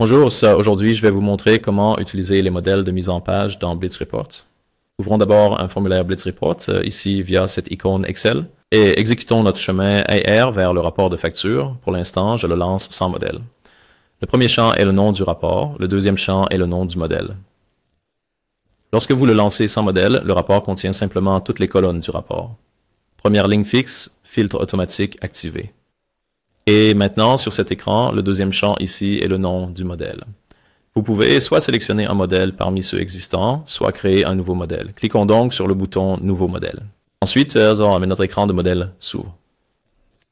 Bonjour, aujourd'hui je vais vous montrer comment utiliser les modèles de mise en page dans Blitz Report. Ouvrons d'abord un formulaire Blitz Report, euh, ici via cette icône Excel, et exécutons notre chemin AR vers le rapport de facture. Pour l'instant, je le lance sans modèle. Le premier champ est le nom du rapport, le deuxième champ est le nom du modèle. Lorsque vous le lancez sans modèle, le rapport contient simplement toutes les colonnes du rapport. Première ligne fixe, filtre automatique activé. Et maintenant, sur cet écran, le deuxième champ ici est le nom du modèle. Vous pouvez soit sélectionner un modèle parmi ceux existants, soit créer un nouveau modèle. Cliquons donc sur le bouton Nouveau modèle. Ensuite, notre écran de modèle s'ouvre.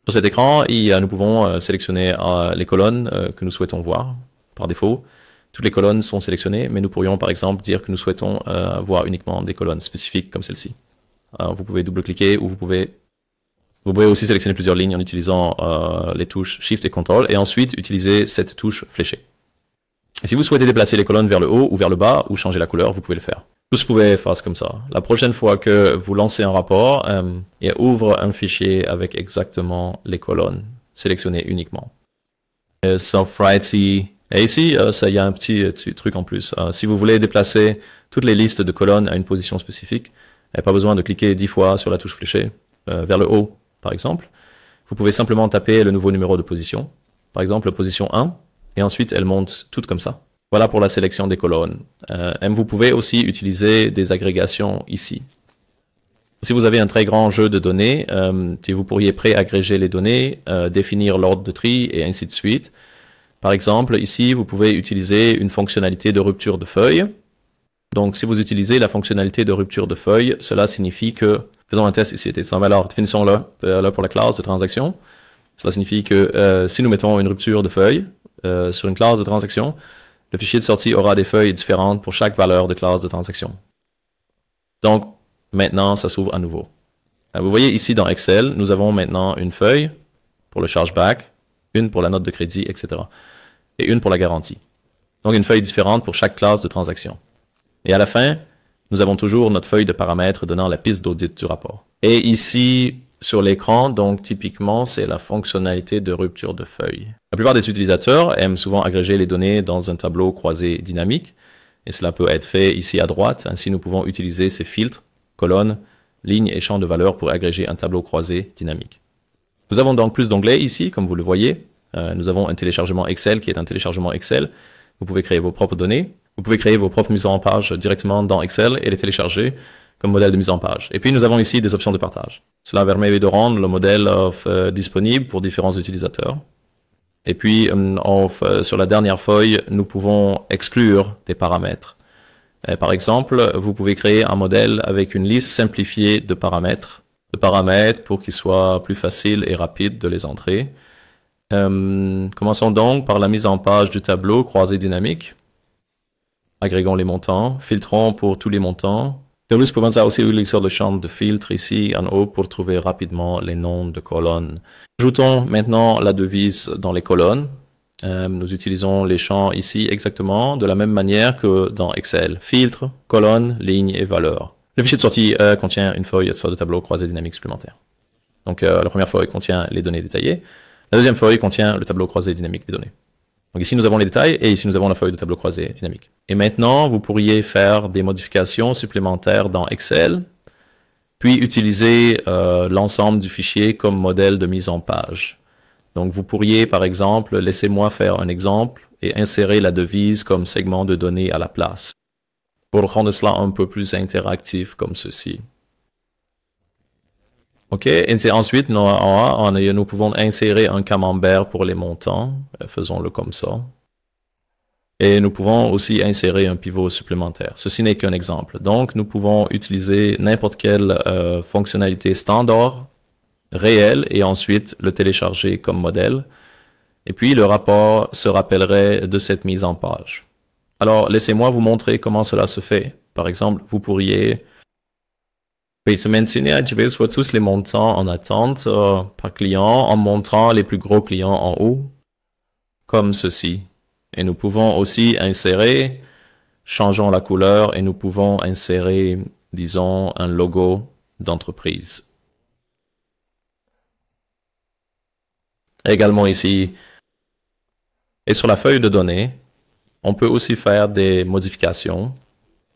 Sur cet écran, nous pouvons euh, sélectionner euh, les colonnes euh, que nous souhaitons voir par défaut. Toutes les colonnes sont sélectionnées, mais nous pourrions par exemple dire que nous souhaitons voir uniquement des colonnes spécifiques comme celle-ci. Vous pouvez double-cliquer ou vous pouvez vous pouvez aussi sélectionner plusieurs lignes en utilisant euh, les touches Shift et Control et ensuite utiliser cette touche fléchée. si vous souhaitez déplacer les colonnes vers le haut ou vers le bas ou changer la couleur, vous pouvez le faire. Vous pouvez faire comme ça. La prochaine fois que vous lancez un rapport, euh, et ouvre un fichier avec exactement les colonnes sélectionnées uniquement. Et euh, Et ici, ça, il y a un petit, truc en plus. si vous voulez déplacer toutes les listes de colonnes à une position spécifique, il n'y pas besoin de cliquer dix fois sur la touche fléchée vers le haut par exemple, vous pouvez simplement taper le nouveau numéro de position, par exemple position 1, et ensuite elle monte toute comme ça. Voilà pour la sélection des colonnes. Euh, vous pouvez aussi utiliser des agrégations ici. Si vous avez un très grand jeu de données, euh, vous pourriez pré-agréger les données, euh, définir l'ordre de tri et ainsi de suite. Par exemple, ici, vous pouvez utiliser une fonctionnalité de rupture de feuille. Donc, si vous utilisez la fonctionnalité de rupture de feuille, cela signifie que faisons un test ici, était 100 valeurs. Définissons là, euh, là pour la classe de transaction. Cela signifie que euh, si nous mettons une rupture de feuille euh, sur une classe de transaction, le fichier de sortie aura des feuilles différentes pour chaque valeur de classe de transaction. Donc, maintenant, ça s'ouvre à nouveau. vous voyez ici dans Excel, nous avons maintenant une feuille pour le chargeback, une pour la note de crédit, etc. Et une pour la garantie. Donc, une feuille différente pour chaque classe de transaction. Et à la fin, nous avons toujours notre feuille de paramètres donnant la piste d'audit du rapport. Et ici, sur l'écran, donc typiquement, c'est la fonctionnalité de rupture de feuille. La plupart des utilisateurs aiment souvent agréger les données dans un tableau croisé dynamique, et cela peut être fait ici à droite. Ainsi, nous pouvons utiliser ces filtres, colonnes, lignes et champs de valeur pour agréger un tableau croisé dynamique. Nous avons donc plus d'onglets ici, comme vous le voyez. Euh, nous avons un téléchargement Excel qui est un téléchargement Excel. Vous pouvez créer vos propres données, vous pouvez créer vos propres mises en page directement dans Excel et les télécharger comme modèle de mise en page. Et puis nous avons ici des options de partage. Cela permet de rendre le modèle euh, euh, disponible pour différents utilisateurs. Et puis euh, sur la dernière feuille, nous pouvons exclure des paramètres. par exemple, vous pouvez créer un modèle avec une liste simplifiée de paramètres, de paramètres pour qu'il soit plus facile et rapide de les entrer. commençons donc par la mise en page du tableau croisé dynamique. Agrégons les montants, filtrant pour tous les montants. Neurus Provenza aussi utilisé le champ de filtre ici en haut pour trouver rapidement les noms de colonnes. Ajoutons maintenant la devise dans les colonnes. Euh, nous utilisons les champs ici exactement de la même manière que dans Excel. Filtre, colonne, ligne et valeur. Le fichier de sortie euh, contient une feuille de tableau croisé dynamique supplémentaire. Donc euh, la première feuille contient les données détaillées. La deuxième feuille contient le tableau croisé dynamique des données. Donc ici, nous avons les détails et ici, nous avons la feuille de tableau croisé dynamique. Et maintenant, vous pourriez faire des modifications supplémentaires dans Excel, puis utiliser euh, l'ensemble du fichier comme modèle de mise en page. Donc vous pourriez, par exemple, laissez-moi faire un exemple et insérer la devise comme segment de données à la place pour rendre cela un peu plus interactif comme ceci. OK. Et ensuite, nous, pouvons insérer un camembert pour les montants. Euh, faisons-le comme ça. Et nous pouvons aussi insérer un pivot supplémentaire. Ceci n'est qu'un exemple. Donc, nous pouvons utiliser n'importe quelle euh, fonctionnalité standard, réelle, et ensuite le télécharger comme modèle. Et puis, le rapport se rappellerait de cette mise en page. Alors, laissez-moi vous montrer comment cela se fait. Par exemple, vous pourriez oui, se maintient à GPS voit tous les montants en attente euh, par client en montrant les plus gros clients en haut, comme ceci. Et nous pouvons aussi insérer, changeons la couleur et nous pouvons insérer, disons, un logo d'entreprise. Également ici, et sur la feuille de données, on peut aussi faire des modifications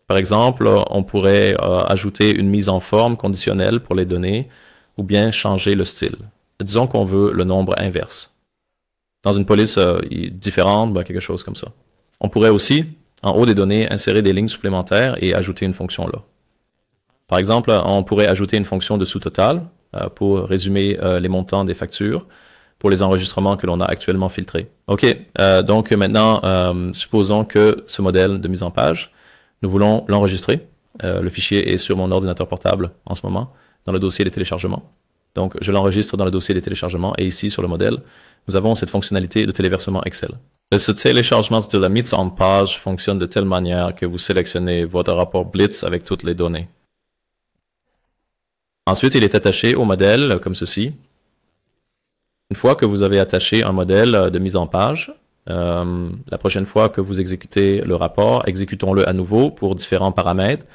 par exemple, on pourrait euh, ajouter une mise en forme conditionnelle pour les données ou bien changer le style. Disons qu'on veut le nombre inverse. Dans une police euh, différente, ben, quelque chose comme ça. On pourrait aussi, en haut des données, insérer des lignes supplémentaires et ajouter une fonction là. Par exemple, on pourrait ajouter une fonction de sous-total euh, pour résumer les montants des factures pour les enregistrements que l'on a actuellement filtrés. OK, donc maintenant, supposons que ce modèle de mise en page nous voulons l'enregistrer. Euh, le fichier est sur mon ordinateur portable en ce moment, dans le dossier des téléchargements. Donc, je l'enregistre dans le dossier des téléchargements et ici, sur le modèle, nous avons cette fonctionnalité de téléversement Excel. ce téléchargement de la mise en page fonctionne de telle manière que vous sélectionnez votre rapport Blitz avec toutes les données. Ensuite, il est attaché au modèle comme ceci. Une fois que vous avez attaché un modèle de mise en page, euh, la prochaine fois que vous exécutez le rapport, exécutons-le à nouveau pour différents paramètres,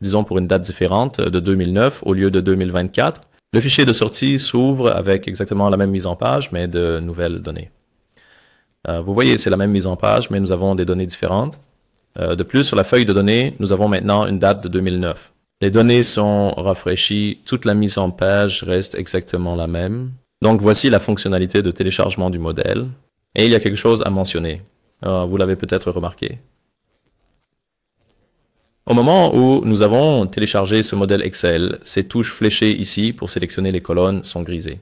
disons pour une date différente de 2009 au lieu de 2024. Le fichier de sortie s'ouvre avec exactement la même mise en page, mais de nouvelles données. Euh, vous voyez, c'est la même mise en page, mais nous avons des données différentes. Euh, de plus, sur la feuille de données, nous avons maintenant une date de 2009. Les données sont rafraîchies, toute la mise en page reste exactement la même. Donc voici la fonctionnalité de téléchargement du modèle. Et il y a quelque chose à mentionner. Euh, vous l'avez peut-être remarqué. Au moment où nous avons téléchargé ce modèle Excel, ces touches fléchées ici pour sélectionner les colonnes sont grisées.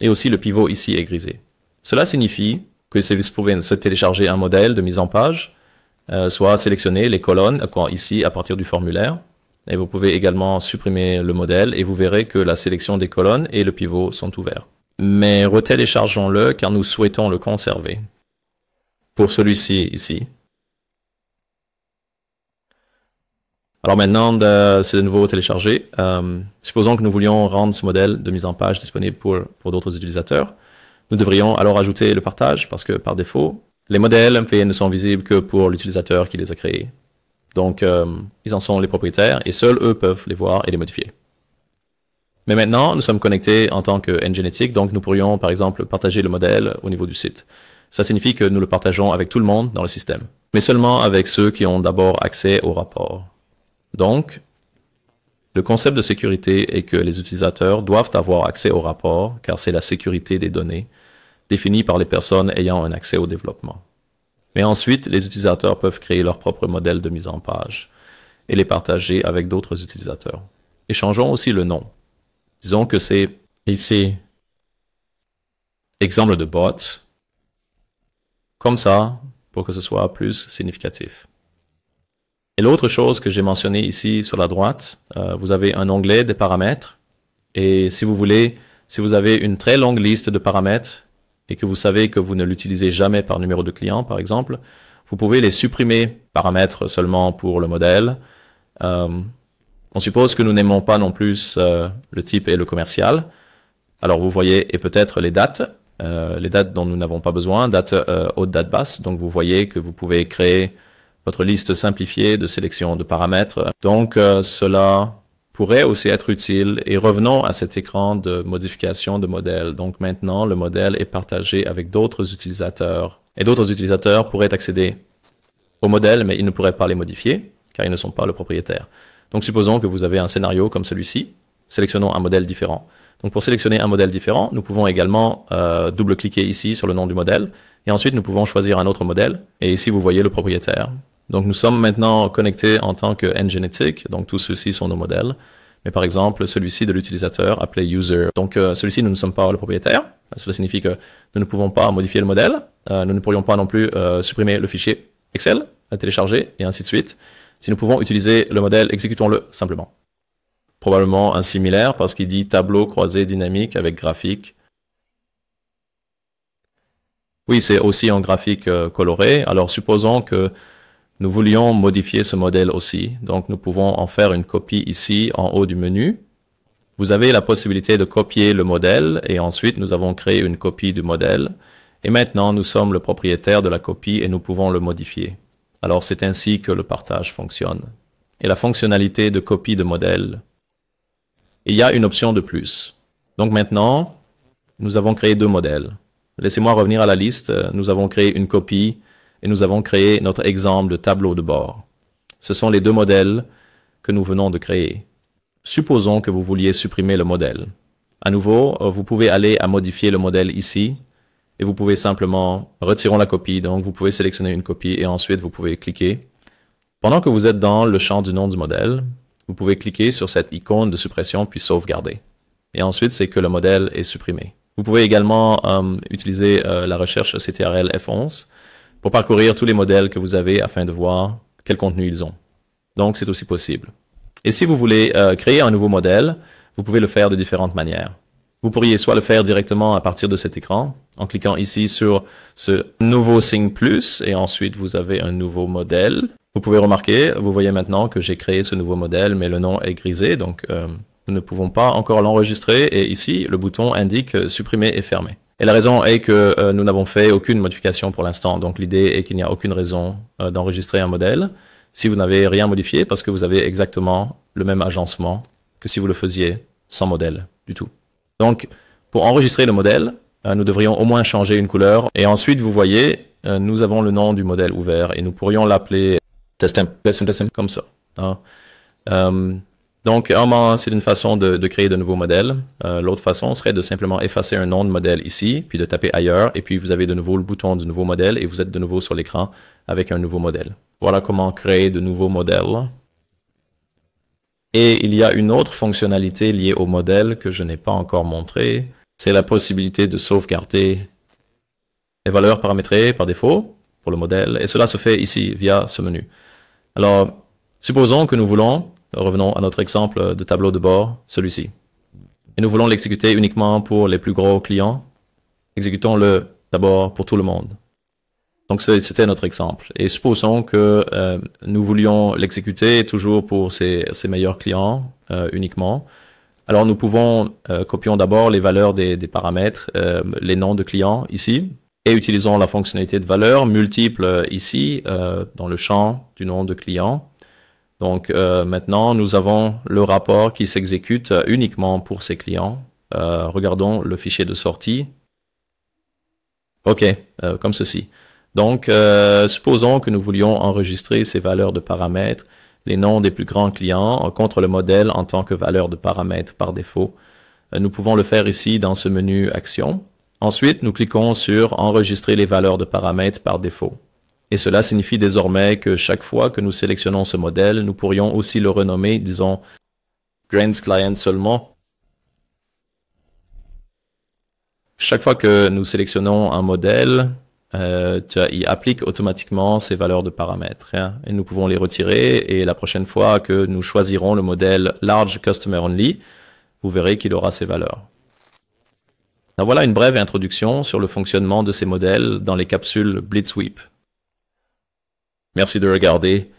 Et aussi le pivot ici est grisé. Cela signifie que si vous pouvez se télécharger un modèle de mise en page, euh, soit sélectionner les colonnes euh, ici à partir du formulaire, et vous pouvez également supprimer le modèle et vous verrez que la sélection des colonnes et le pivot sont ouverts mais retéléchargeons-le car nous souhaitons le conserver. Pour celui-ci ici. Alors maintenant, c'est de nouveau téléchargé. Euh, supposons que nous voulions rendre ce modèle de mise en page disponible pour, d'autres utilisateurs. Nous devrions alors ajouter le partage parce que par défaut, les modèles MPN ne sont visibles que pour l'utilisateur qui les a créés. Donc, euh, ils en sont les propriétaires et seuls eux peuvent les voir et les modifier. Mais maintenant, nous sommes connectés en tant que NGenetic, donc nous pourrions par exemple partager le modèle au niveau du site. Ça signifie que nous le partageons avec tout le monde dans le système, mais seulement avec ceux qui ont d'abord accès au rapport. Donc, le concept de sécurité est que les utilisateurs doivent avoir accès au rapport, car c'est la sécurité des données, définie par les personnes ayant un accès au développement. Mais ensuite, les utilisateurs peuvent créer leur propre modèle de mise en page et les partager avec d'autres utilisateurs. Et changeons aussi le nom. Disons que c'est ici, exemple de bot, comme ça, pour que ce soit plus significatif. Et l'autre chose que j'ai mentionné ici sur la droite, euh, vous avez un onglet des paramètres. Et si vous voulez, si vous avez une très longue liste de paramètres et que vous savez que vous ne l'utilisez jamais par numéro de client, par exemple, vous pouvez les supprimer, paramètres seulement pour le modèle, euh, on suppose que nous n'aimons pas non plus euh, le type et le commercial. Alors vous voyez, et peut-être les dates, euh, les dates dont nous n'avons pas besoin, date euh, haute, date basse. Donc vous voyez que vous pouvez créer votre liste simplifiée de sélection de paramètres. Donc cela pourrait aussi être utile. Et revenons à cet écran de modification de modèle. Donc maintenant, le modèle est partagé avec d'autres utilisateurs. Et d'autres utilisateurs pourraient accéder au modèle, mais ils ne pourraient pas les modifier, car ils ne sont pas le propriétaire. Donc supposons que vous avez un scénario comme celui-ci, sélectionnons un modèle différent. Donc pour sélectionner un modèle différent, nous pouvons également euh, double-cliquer ici sur le nom du modèle, et ensuite nous pouvons choisir un autre modèle, et ici vous voyez le propriétaire. Donc nous sommes maintenant connectés en tant que NGenetic, donc tous ceux-ci sont nos modèles, mais par exemple celui-ci de l'utilisateur appelé user. Donc euh, celui-ci, nous ne sommes pas le propriétaire, euh, cela signifie que nous ne pouvons pas modifier le modèle, nous ne pourrions pas non plus supprimer le fichier Excel à télécharger, et ainsi de suite. Si nous pouvons utiliser le modèle, exécutons-le simplement. Probablement un similaire parce qu'il dit tableau croisé dynamique avec graphique. Oui, c'est aussi en graphique euh, coloré. Alors supposons que nous voulions modifier ce modèle aussi. Donc nous pouvons en faire une copie ici en haut du menu. Vous avez la possibilité de copier le modèle et ensuite nous avons créé une copie du modèle. Et maintenant nous sommes le propriétaire de la copie et nous pouvons le modifier. Alors c'est ainsi que le partage fonctionne. Et la fonctionnalité de copie de modèle. il y a une option de plus. Donc maintenant, nous avons créé deux modèles. Laissez-moi revenir à la liste. Nous avons créé une copie et nous avons créé notre exemple de tableau de bord. Ce sont les deux modèles que nous venons de créer. Supposons que vous vouliez supprimer le modèle. À nouveau, vous pouvez aller à modifier le modèle ici et vous pouvez simplement, retirons la copie, donc vous pouvez sélectionner une copie et ensuite vous pouvez cliquer. Pendant que vous êtes dans le champ du nom du modèle, vous pouvez cliquer sur cette icône de suppression puis sauvegarder. Et ensuite, c'est que le modèle est supprimé. Vous pouvez également euh, utiliser euh, la recherche CTRL F11 pour parcourir tous les modèles que vous avez afin de voir quel contenu ils ont. Donc, c'est aussi possible. Et si vous voulez euh, créer un nouveau modèle, vous pouvez le faire de différentes manières. Vous pourriez soit le faire directement à partir de cet écran, en cliquant ici sur ce nouveau signe plus, et ensuite vous avez un nouveau modèle. Vous pouvez remarquer, vous voyez maintenant que j'ai créé ce nouveau modèle, mais le nom est grisé, donc euh, nous ne pouvons pas encore l'enregistrer, et ici le bouton indique euh, supprimer et fermer. Et la raison est que euh, nous n'avons fait aucune modification pour l'instant, donc l'idée est qu'il n'y a aucune raison d'enregistrer un modèle si vous n'avez rien modifié, parce que vous avez exactement le même agencement que si vous le faisiez sans modèle du tout. Donc, pour enregistrer le modèle, euh, nous devrions au moins changer une couleur. Et ensuite, vous voyez, euh, nous avons le nom du modèle ouvert et nous pourrions l'appeler testem, comme ça. Hein. Euh, donc, c'est une façon de, créer de nouveaux modèles. L'autre façon serait de simplement effacer un nom de modèle ici, puis de taper ailleurs, et puis vous avez de nouveau le bouton du nouveau modèle et vous êtes de nouveau sur l'écran avec un nouveau modèle. Voilà comment créer de nouveaux modèles. Et il y a une autre fonctionnalité liée au modèle que je n'ai pas encore montré. C'est la possibilité de sauvegarder les valeurs paramétrées par défaut pour le modèle. Et cela se fait ici via ce menu. Alors, supposons que nous voulons, revenons à notre exemple de tableau de bord, celui-ci. Et nous voulons l'exécuter uniquement pour les plus gros clients. Exécutons-le d'abord pour tout le monde. Donc c'était notre exemple. Et supposons que euh, nous voulions l'exécuter toujours pour ces meilleurs clients euh, uniquement. Alors nous pouvons copier euh, copions d'abord les valeurs des, paramètres, les noms de clients ici, et utilisons la fonctionnalité de valeur multiples ici dans le champ du nom de client. Donc maintenant nous avons le rapport qui s'exécute uniquement pour ces clients. regardons le fichier de sortie. OK, comme ceci. Donc, euh, supposons que nous voulions enregistrer ces valeurs de paramètres, les noms des plus grands clients, euh, contre le modèle en tant que valeur de paramètres par défaut. Euh, nous pouvons le faire ici dans ce menu Action. Ensuite, nous cliquons sur Enregistrer les valeurs de paramètres par défaut. Et cela signifie désormais que chaque fois que nous sélectionnons ce modèle, nous pourrions aussi le renommer, disons, Grants Client seulement. Chaque fois que nous sélectionnons un modèle, euh, tu il applique automatiquement ces valeurs de paramètres. Hein. et nous pouvons les retirer. Et la prochaine fois que nous choisirons le modèle Large Customer Only, vous verrez qu'il aura ces valeurs. voilà une brève introduction sur le fonctionnement de ces modèles dans les capsules Blitzweep. Merci de regarder.